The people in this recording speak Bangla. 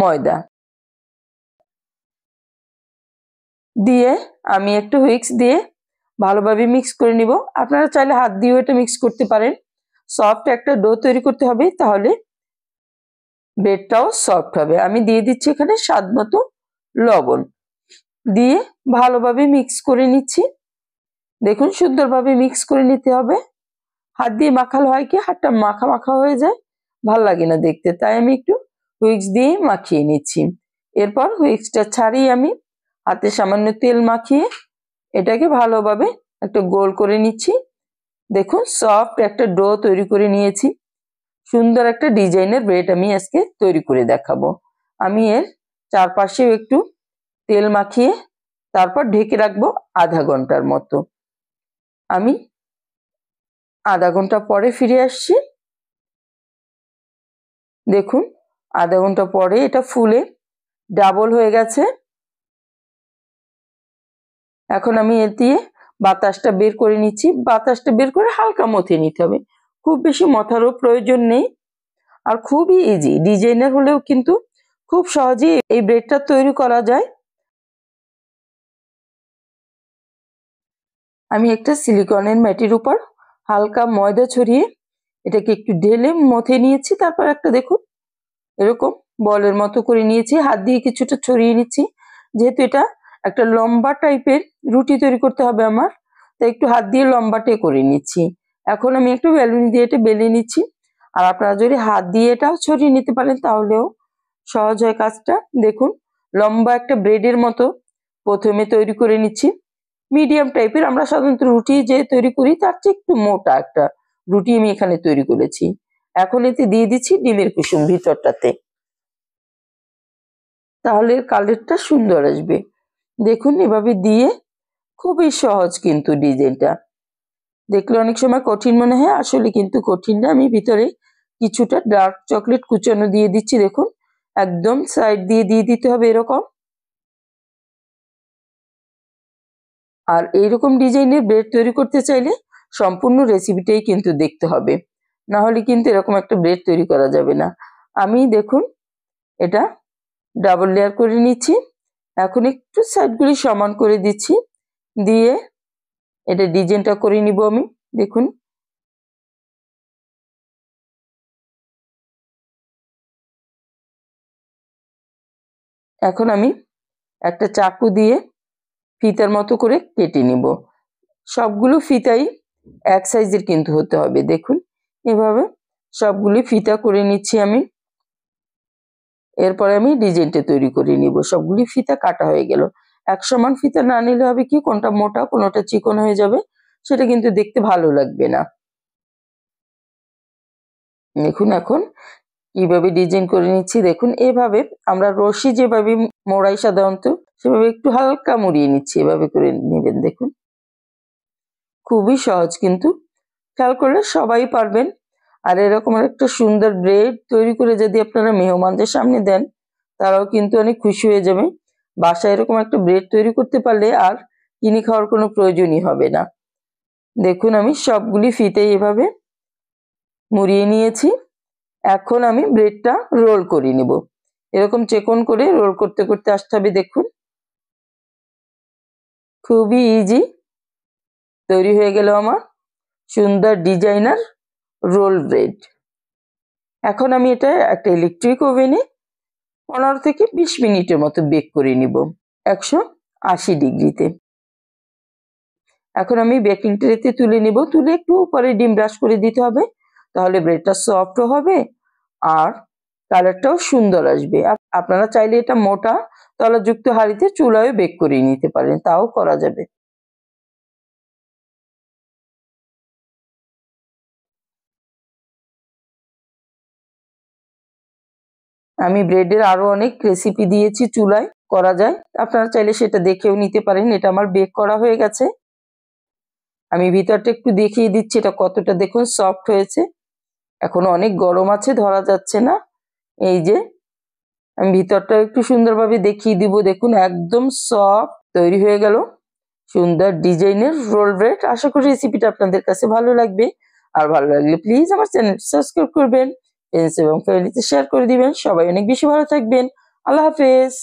ময়দা দিয়ে আমি একটু হুইক্স দিয়ে ভালোভাবে মিক্স করে নিব আপনারা চাইলে হাত দিয়েও এটা মিক্স করতে পারেন সফট একটা ডো তৈরি করতে হবে তাহলে ব্রেডটাও সফট হবে আমি দিয়ে দিচ্ছি এখানে স্বাদ মতো লবণ দিয়ে ভালোভাবে মিক্স করে নিচ্ছি দেখুন সুন্দরভাবে মিক্স করে নিতে হবে হাত দিয়ে মাখাল হয় কি হাতটা মাখা মাখা হয়ে যায় ভাল লাগে না দেখতে তাই আমি একটু হুইক্স দিয়ে মাখিয়ে নিচ্ছি এরপর হুইক্সটা ছাড়িয়ে আমি হাতে সামান্য তেল মাখিয়ে এটাকে ভালোভাবে একটা গোল করে নিচ্ছি দেখুন সফট একটা ডো তৈরি করে নিয়েছি সুন্দর একটা ডিজাইনের ব্রেড আমি আজকে তৈরি করে দেখাবো আমি এর চারপাশেও একটু তেল মাখিয়ে তারপর ঢেকে রাখবো আধা ঘন্টার মতো আমি আধা ঘন্টা পরে ফিরে আসছি দেখুন আধা ঘন্টা পরে এটা ফুলে ডাবল হয়ে গেছে এখন আমি এ দিয়ে বাতাসটা বের করে নিচ্ছি বাতাসটা বের করে হালকা মথে নিতে হবে খুব বেশি মথারও প্রয়োজন নেই আর খুবই ইজি ডিজাইনার হলেও কিন্তু খুব সহজেই এই ব্রেডটা তৈরি করা যায় আমি একটা সিলিকনের ম্যাটির উপর হালকা ময়দা ছড়িয়ে এটাকে একটু ঢেলে মথে নিয়েছি তারপর একটা দেখুন এরকম বলের মতো করে নিয়েছি হাত দিয়ে কিছুটা ছড়িয়ে নিচ্ছি যেহেতু এটা একটা লম্বা টাইপের রুটি তৈরি করতে হবে আমার তাই একটু হাত দিয়ে লম্বাটে করে নিচ্ছি এখন আমি একটু বেলুন দিয়ে এটা বেলে নিচ্ছি আর আপনারা যদি হাত দিয়ে এটাও ছড়িয়ে নিতে পারেন তাহলেও সহজ হয় কাজটা দেখুন লম্বা একটা ব্রেডের মতো প্রথমে তৈরি করে নিচ্ছি মিডিয়াম টাইপের আমরা সাধারণত রুটি যে তৈরি করি তার চেয়ে একটু মোটা একটা রুটি আমি এখানে তৈরি করেছি এখন এতে দিয়ে দিচ্ছি ডিমের কুসুম ভিতরটাতে তাহলে কালারটা সুন্দর আসবে দেখুন এভাবে দিয়ে খুবই সহজ কিন্তু ডিজাইনটা দেখলে অনেক সময় কঠিন মনে হয় আসলে কিন্তু কঠিন না আমি ভিতরে কিছুটা ডার্ক চকলেট কুচানো দিয়ে দিচ্ছি দেখুন একদম সাইড দিয়ে দিয়ে দিতে হবে এরকম আর এইরকম ডিজাইনের ব্রেড তৈরি করতে চাইলে সম্পূর্ণ রেসিপিটাই কিন্তু দেখতে হবে না হলে কিন্তু এরকম একটা ব্রেড তৈরি করা যাবে না আমি দেখুন এটা ডাবল লেয়ার করে নিচ্ছি এখন একটু সাইডগুলি সমান করে দিচ্ছি দিয়ে এটা ডিজাইনটা করে নিব আমি দেখুন এখন আমি একটা চাকু দিয়ে ফিতার মতো করে কেটে নিব সবগুলো ফিতাই এক সাইজের কিন্তু হতে হবে দেখুন এভাবে সবগুলি ফিতা করে নিচ্ছি আমি এরপরে আমি ডিজাইনটা তৈরি করে নিব সবগুলি ফিতা কাটা হয়ে গেল এক সমান ফিতা না নিলে হবে কি কোনটা মোটা কোনোটা চিকন হয়ে যাবে সেটা কিন্তু দেখতে ভালো লাগবে না দেখুন এখন কিভাবে ডিজাইন করে নিচ্ছি দেখুন এভাবে আমরা রশি যেভাবে মোড়াই সাধারণত সেভাবে একটু হালকা মুড়িয়ে নিচ্ছি এভাবে করে নেবেন দেখুন খুবই সহজ কিন্তু খেয়াল করলে সবাই পারবেন আর এরকম একটা সুন্দর ব্রেড তৈরি করে যদি আপনারা মেহমানদের সামনে দেন তারাও কিন্তু অনেক খুশি হয়ে যাবে বাসায় এরকম একটা ব্রেড তৈরি করতে পারলে আর কিনে খাওয়ার কোনো প্রয়োজনই হবে না দেখুন আমি সবগুলি ফিতে এভাবে মুড়িয়ে নিয়েছি এখন আমি ব্রেডটা রোল করে নেব এরকম চেকন করে রোল করতে করতে আসতে হবে দেখুন খুবই ইজি তৈরি হয়ে গেল আমার সুন্দর ডিজাইনার রোল ব্রেড এখন আমি এটা একটা ইলেকট্রিক ওভেনে পনেরো থেকে বিশ মিনিটের মতো বেক করে নিব একশো আশি ডিগ্রিতে এখন আমি বেকিং ট্রেতে তুলে নিব তুলে একটু উপরে ডিম ব্রাশ করে দিতে হবে তাহলে ব্রেডটা সফট হবে আর কালারটাও সুন্দর আসবে আপনারা চাইলে এটা মোটা তলাযুক্ত হাঁড়িতে চুলায় বেক করে নিতে পারেন তাও করা যাবে আমি ব্রেডের আরও অনেক রেসিপি দিয়েছি চুলায় করা যায় আপনারা চাইলে সেটা দেখেও নিতে পারেন এটা আমার বেক করা হয়ে গেছে আমি ভিতরটা একটু দেখিয়ে দিচ্ছি এটা কতটা দেখুন সফট হয়েছে এখন অনেক গরম আছে ধরা যাচ্ছে না এই যে আমি ভিতরটা একটু সুন্দরভাবে দেখিয়ে দিব দেখুন একদম সফট তৈরি হয়ে গেল সুন্দর ডিজাইনের রোল ব্রেড আশা করি রেসিপিটা আপনাদের কাছে ভালো লাগবে আর ভালো লাগলে প্লিজ আমার চ্যানেল সাবস্ক্রাইব করবেন ফ্রেন্ডস এবং ফ্যামিলিতে শেয়ার করে দিবেন সবাই অনেক বেশি ভালো থাকবেন আল্লাহ হাফেজ